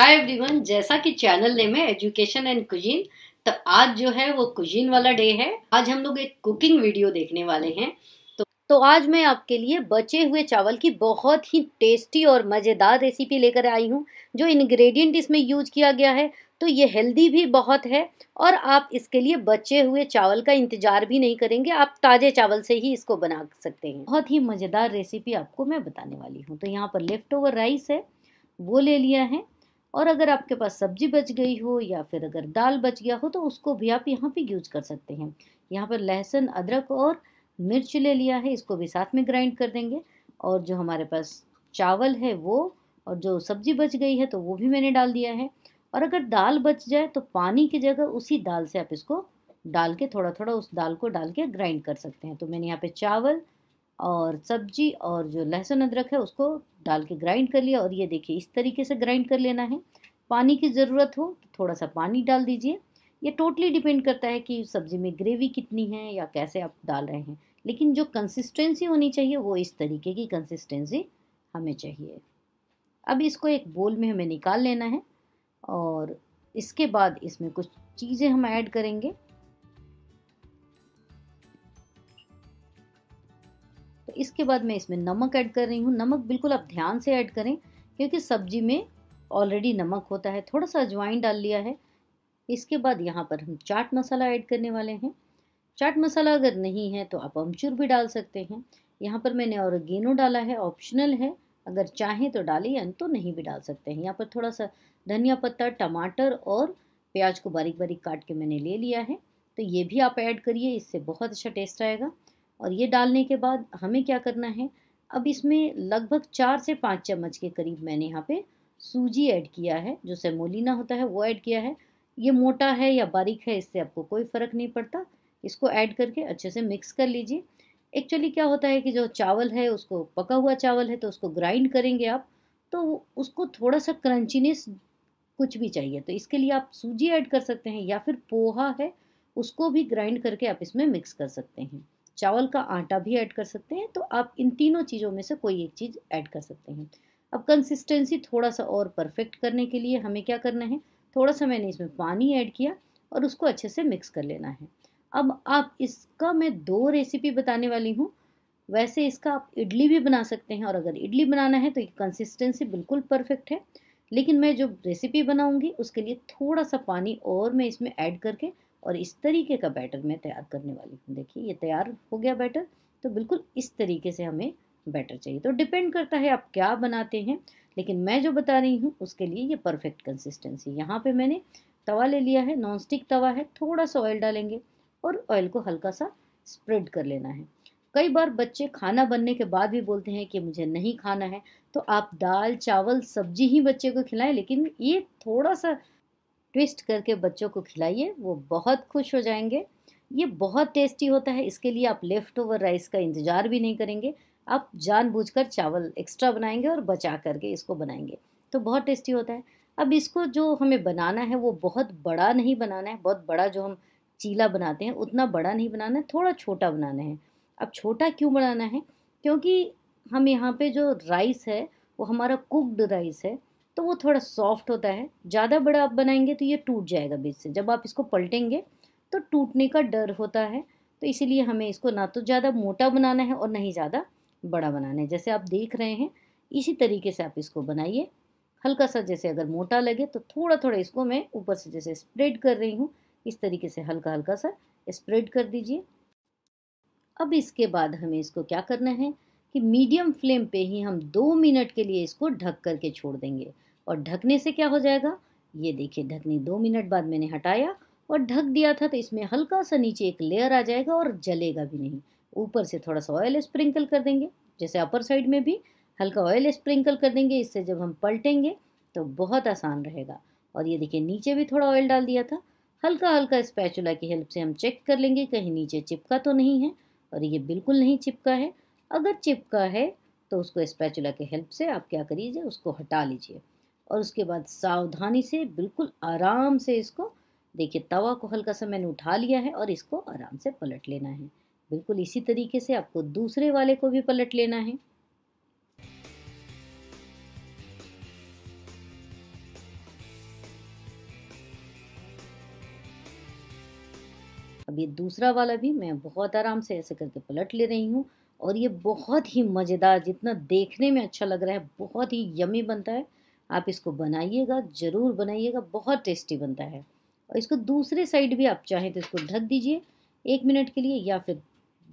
हाय everyone जैसा कि channel name है एजुकेशन एंड कुजीन तो आज जो है वो कुजीन वाला डे है आज हम लोग एक कुकिंग वीडियो देखने वाले हैं तो तो आज मैं आपके लिए बचे हुए चावल की बहुत ही टेस्टी और मज़ेदार रेसिपी लेकर आई हूँ जो इंग्रेडिएंट इसमें यूज किया गया है तो ये हेल्दी भी बहुत है और आप इसके लिए बचे हुए चावल का इंतजार भी नहीं करेंगे आप ताज़े चावल से ही इसको बना सकते हैं बहुत ही मज़ेदार रेसिपी आपको मैं बताने वाली हूँ तो यहाँ पर लेफ़्ट ओवर राइस है वो ले लिया है और अगर आपके पास सब्जी बच गई हो या फिर अगर दाल बच गया हो तो उसको भी आप यहाँ पे यूज कर सकते हैं यहाँ पर लहसुन अदरक और मिर्च ले लिया है इसको भी साथ में ग्राइंड कर देंगे और जो हमारे पास चावल है वो और जो सब्जी बच गई है तो वो भी मैंने डाल दिया है और अगर दाल बच जाए तो पानी की जगह उसी दाल से आप इसको डाल के थोड़ा थोड़ा उस दाल को डाल के ग्राइंड कर सकते हैं तो मैंने यहाँ पे चावल और सब्जी और जो लहसुन अदरक है उसको डाल के ग्राइंड कर लिया और ये देखिए इस तरीके से ग्राइंड कर लेना है पानी की ज़रूरत हो तो थोड़ा सा पानी डाल दीजिए ये टोटली डिपेंड करता है कि सब्ज़ी में ग्रेवी कितनी है या कैसे आप डाल रहे हैं लेकिन जो कंसिस्टेंसी होनी चाहिए वो इस तरीके की कंसिस्टेंसी हमें चाहिए अब इसको एक बोल में हमें निकाल लेना है और इसके बाद इसमें कुछ चीज़ें हम ऐड करेंगे इसके बाद मैं इसमें नमक ऐड कर रही हूँ नमक बिल्कुल आप ध्यान से ऐड करें क्योंकि सब्जी में ऑलरेडी नमक होता है थोड़ा सा अजवाइन डाल लिया है इसके बाद यहाँ पर हम चाट मसाला ऐड करने वाले हैं चाट मसाला अगर नहीं है तो आप अमचूर भी डाल सकते हैं यहाँ पर मैंने और गेनो डाला है ऑप्शनल है अगर चाहें तो डालें या तो नहीं भी डाल सकते हैं यहाँ पर थोड़ा सा धनिया पत्ता टमाटर और प्याज को बारीक बारीक काट के मैंने ले लिया है तो ये भी आप ऐड करिए इससे बहुत अच्छा टेस्ट आएगा और ये डालने के बाद हमें क्या करना है अब इसमें लगभग चार से पाँच चम्मच के करीब मैंने यहाँ पे सूजी ऐड किया है जो सेमोलिना होता है वो ऐड किया है ये मोटा है या बारीक है इससे आपको कोई फ़र्क नहीं पड़ता इसको ऐड करके अच्छे से मिक्स कर लीजिए एक्चुअली क्या होता है कि जो चावल है उसको पका हुआ चावल है तो उसको ग्राइंड करेंगे आप तो उसको थोड़ा सा क्रंचीनेस कुछ भी चाहिए तो इसके लिए आप सूजी ऐड कर सकते हैं या फिर पोहा है उसको भी ग्राइंड करके आप इसमें मिक्स कर सकते हैं चावल का आटा भी ऐड कर सकते हैं तो आप इन तीनों चीज़ों में से कोई एक चीज़ ऐड कर सकते हैं अब कंसिस्टेंसी थोड़ा सा और परफेक्ट करने के लिए हमें क्या करना है थोड़ा सा मैंने इसमें पानी ऐड किया और उसको अच्छे से मिक्स कर लेना है अब आप इसका मैं दो रेसिपी बताने वाली हूँ वैसे इसका आप इडली भी बना सकते हैं और अगर इडली बनाना है तो ये कंसिस्टेंसी बिल्कुल परफेक्ट है लेकिन मैं जो रेसिपी बनाऊंगी उसके लिए थोड़ा सा पानी और मैं इसमें ऐड करके और इस तरीके का बैटर मैं तैयार करने वाली हूँ देखिए ये तैयार हो गया बैटर तो बिल्कुल इस तरीके से हमें बैटर चाहिए तो डिपेंड करता है आप क्या बनाते हैं लेकिन मैं जो बता रही हूँ उसके लिए ये परफेक्ट कंसिस्टेंसी यहाँ पे मैंने तवा ले लिया है नॉन स्टिक तवा है थोड़ा सा ऑयल डालेंगे और ऑयल को हल्का सा स्प्रेड कर लेना है कई बार बच्चे खाना बनने के बाद भी बोलते हैं कि मुझे नहीं खाना है तो आप दाल चावल सब्जी ही बच्चे को खिलाएं लेकिन ये थोड़ा सा ट्विस्ट करके बच्चों को खिलाइए वो बहुत खुश हो जाएंगे ये बहुत टेस्टी होता है इसके लिए आप लेफ़्ट ओवर राइस का इंतज़ार भी नहीं करेंगे आप जानबूझकर चावल एक्स्ट्रा बनाएंगे और बचा करके इसको बनाएंगे तो बहुत टेस्टी होता है अब इसको जो हमें बनाना है वो बहुत बड़ा नहीं बनाना है बहुत बड़ा जो हम चीला बनाते हैं उतना बड़ा नहीं बनाना है थोड़ा छोटा बनाना है अब छोटा क्यों बनाना है क्योंकि हम यहाँ पे जो राइस है वो हमारा कुकड राइस है तो वो थोड़ा सॉफ्ट होता है ज़्यादा बड़ा आप बनाएंगे तो ये टूट जाएगा बीच से जब आप इसको पलटेंगे तो टूटने का डर होता है तो इसीलिए हमें इसको ना तो ज़्यादा मोटा बनाना है और ना ही ज़्यादा बड़ा बनाना है जैसे आप देख रहे हैं इसी तरीके से आप इसको बनाइए हल्का सा जैसे अगर मोटा लगे तो थोड़ा थोड़ा इसको मैं ऊपर से जैसे स्प्रेड कर रही हूँ इस तरीके से हल्का हल्का सा स्प्रेड कर दीजिए अब इसके बाद हमें इसको क्या करना है कि मीडियम फ्लेम पे ही हम दो मिनट के लिए इसको ढक करके छोड़ देंगे और ढकने से क्या हो जाएगा ये देखिए ढकने दो मिनट बाद मैंने हटाया और ढक दिया था तो इसमें हल्का सा नीचे एक लेयर आ जाएगा और जलेगा भी नहीं ऊपर से थोड़ा सा ऑयल स्प्रिंकल कर देंगे जैसे अपर साइड में भी हल्का ऑयल स्प्रिंकल कर देंगे इससे जब हम पलटेंगे तो बहुत आसान रहेगा और ये देखिए नीचे भी थोड़ा ऑयल डाल दिया था हल्का हल्का स्पैचुला की हेल्प से हम चेक कर लेंगे कहीं नीचे चिपका तो नहीं है और ये बिल्कुल नहीं चिपका है अगर चिपका है तो उसको स्पैचुला के हेल्प से आप क्या करिए उसको हटा लीजिए और उसके बाद सावधानी से बिल्कुल आराम से इसको देखिए तवा को हल्का सा मैंने उठा लिया है और इसको आराम से पलट लेना है बिल्कुल इसी तरीके से आपको दूसरे वाले को भी पलट लेना है अब ये दूसरा वाला भी मैं बहुत आराम से ऐसे करके पलट ले रही हूँ और ये बहुत ही मज़ेदार जितना देखने में अच्छा लग रहा है बहुत ही यमी बनता है आप इसको बनाइएगा ज़रूर बनाइएगा बहुत टेस्टी बनता है और इसको दूसरे साइड भी आप चाहें तो इसको ढक दीजिए एक मिनट के लिए या फिर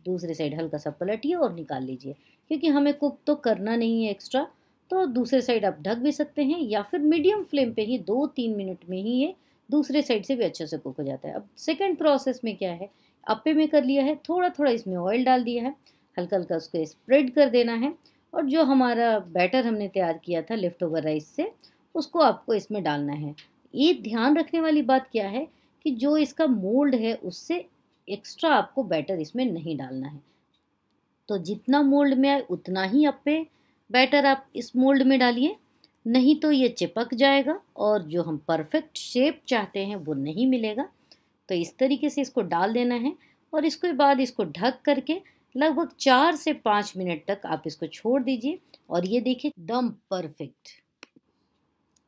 दूसरे साइड हल्का सा पलटिए और निकाल लीजिए क्योंकि हमें कुक तो करना नहीं है एक्स्ट्रा तो दूसरे साइड आप ढक भी सकते हैं या फिर मीडियम फ्लेम पे ही दो तीन मिनट में ही ये दूसरे साइड से भी अच्छे से कुक हो जाता है अब सेकेंड प्रोसेस में क्या है अप्पे में कर लिया है थोड़ा थोड़ा इसमें ऑयल डाल दिया है हल्का हल्का उसको स्प्रेड कर देना है और जो हमारा बैटर हमने तैयार किया था लेफ़्ट ओवर राइस से उसको आपको इसमें डालना है ये ध्यान रखने वाली बात क्या है कि जो इसका मोल्ड है उससे एक्स्ट्रा आपको बैटर इसमें नहीं डालना है तो जितना मोल्ड में आए उतना ही आप पे बैटर आप इस मोल्ड में डालिए नहीं तो ये चिपक जाएगा और जो हम परफेक्ट शेप चाहते हैं वो नहीं मिलेगा तो इस तरीके से इसको डाल देना है और इसके बाद इसको ढक करके लगभग चार से पाँच मिनट तक आप इसको छोड़ दीजिए और ये देखिए दम परफेक्ट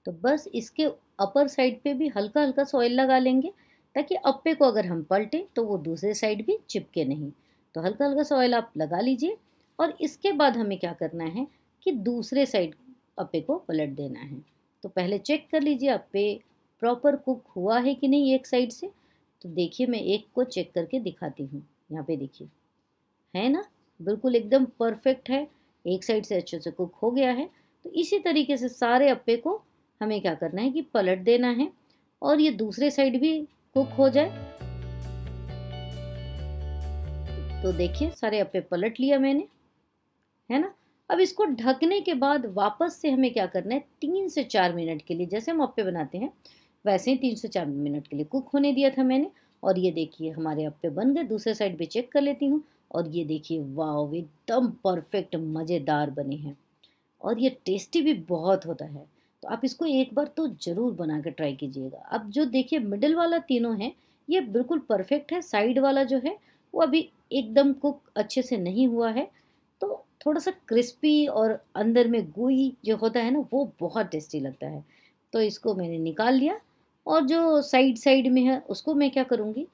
तो बस इसके अपर साइड पे भी हल्का हल्का सॉइल लगा लेंगे ताकि अप्पे को अगर हम पलटें तो वो दूसरे साइड भी चिपके नहीं तो हल्का हल्का सॉइल आप लगा लीजिए और इसके बाद हमें क्या करना है कि दूसरे साइड अप्पे को पलट देना है तो पहले चेक कर लीजिए अप्पे प्रॉपर कुक हुआ है कि नहीं एक साइड से तो देखिए मैं एक को चेक करके दिखाती हूँ यहाँ पे देखिए है ना बिल्कुल एकदम परफेक्ट है एक साइड से अच्छे से कुक हो गया है तो इसी तरीके से सारे अप्पे को हमें क्या करना है कि पलट देना है और ये दूसरे साइड भी कुक हो जाए तो देखिए सारे अप्पे पलट लिया मैंने है ना अब इसको ढकने के बाद वापस से हमें क्या करना है तीन से चार मिनट के लिए जैसे हम अप्पे बनाते हैं वैसे ही तीन से चार मिनट के लिए कुक होने दिया था मैंने और ये देखिए हमारे अप्पे बन गए दूसरे साइड भी चेक कर लेती हूँ और ये देखिए वाव एकदम परफेक्ट मज़ेदार बने हैं और ये टेस्टी भी बहुत होता है तो आप इसको एक बार तो ज़रूर बना कर ट्राई कीजिएगा अब जो देखिए मिडल वाला तीनों हैं ये बिल्कुल परफेक्ट है साइड वाला जो है वो अभी एकदम कुक अच्छे से नहीं हुआ है तो थोड़ा सा क्रिस्पी और अंदर में गोई जो होता है ना वो बहुत टेस्टी लगता है तो इसको मैंने निकाल लिया और जो साइड साइड में है उसको मैं क्या करूँगी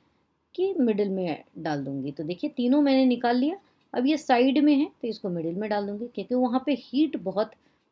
के मिडिल में डाल दूंगी तो देखिए तीनों मैंने निकाल लिया अब ये साइड में है तो इसको मिडिल में डाल दूंगी क्योंकि वहाँ पे हीट बहुत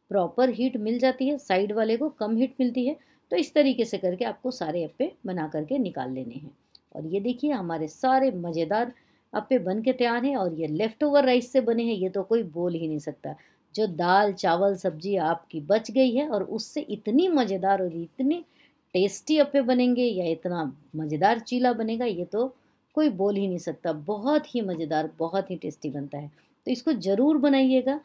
प्रॉपर हीट मिल जाती है साइड वाले को कम हीट मिलती है तो इस तरीके से करके आपको सारे अप्पे बना करके निकाल लेने हैं और ये देखिए हमारे सारे मज़ेदार अप्पे बन के तैयार हैं और ये लेफ़्ट ओवर राइस से बने हैं ये तो कोई बोल ही नहीं सकता जो दाल चावल सब्जी आपकी बच गई है और उससे इतनी मज़ेदार और इतनी टेस्टी अप्पे बनेंगे या इतना मज़ेदार चीला बनेगा ये तो कोई बोल ही नहीं सकता बहुत ही मज़ेदार बहुत ही टेस्टी बनता है तो इसको ज़रूर बनाइएगा